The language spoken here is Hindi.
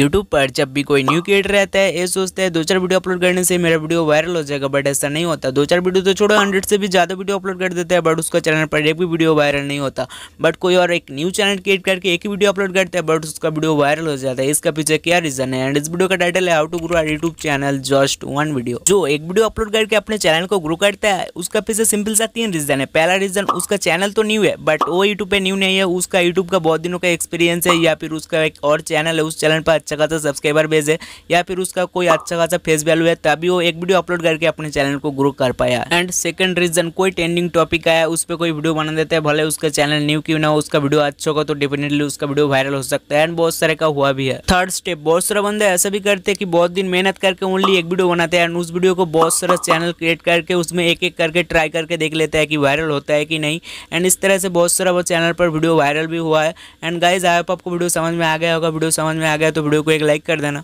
यूट्यूब पर जब भी कोई न्यू क्रिएटर रहता है ये सोचते हैं दो चार वीडियो अपलोड करने से मेरा वीडियो वायरल हो जाएगा बट ऐसा नहीं होता दो चार वीडियो तो छोड़ो हंड्रेड से भी ज़्यादा वीडियो अपलोड कर देते हैं बट उसका चैनल पर एक भी वीडियो वायरल नहीं होता बट कोई और एक न्यू चैनल क्रिएट करके एक ही वीडियो अपलोड करता है बट उसका वीडियो वायरल हो जाता है इसका पीछे क्या रीज़न है एंड इस वीडियो का टाइटल है how to grow our YouTube channel just one video जो एक वीडियो अपलोड करके अपने चैनल को ग्रो करता है उसका पीछे सिंपल सा तीन रीज़न है पहला रीज़न उसका चैनल तो न्यू है बट वो यूट्यूब पर न्यू नहीं है उसका यूट्यूब का बहुत दिनों का एक्सपीरियंस है या फिर उसका एक और चैनल है उस चैनल पर अच्छा खासा सब्सक्राइबर बेस है या फिर उसका कोई अच्छा खासा फेस वैल्यू है तभी वो एक वीडियो अपलोड करके अपने चैनल को ग्रो कर पाया एंड सेकंड रीजन कोई ट्रेंडिंग टॉपिक आया उस पर कोई वीडियो बना देते हैं भले उसका चैनल न्यू क्यों ना हो उसका वीडियो अच्छा होगा तो डेफिनेटली उसका वीडियो वायरल हो सकता है एंड बहुत सारे का हुआ भी है थर्ड स्टेप बहुत सारे बंदे ऐसा भी करते हैं कि बहुत दिन मेहनत करके ओनली एक वीडियो बनाते हैं एंड उस वीडियो को बहुत सारा चैनल क्रिएट करके उसमें एक एक करके ट्राई करके देख लेते हैं कि वायरल होता है कि नहीं एंड इस तरह से बहुत सारा वो चैनल पर वीडियो वायरल भी हुआ है एंड गाइज आई होप आपको वीडियो समझ में आ गया होगा वीडियो समझ में आ गया तो वीडियो को एक लाइक कर देना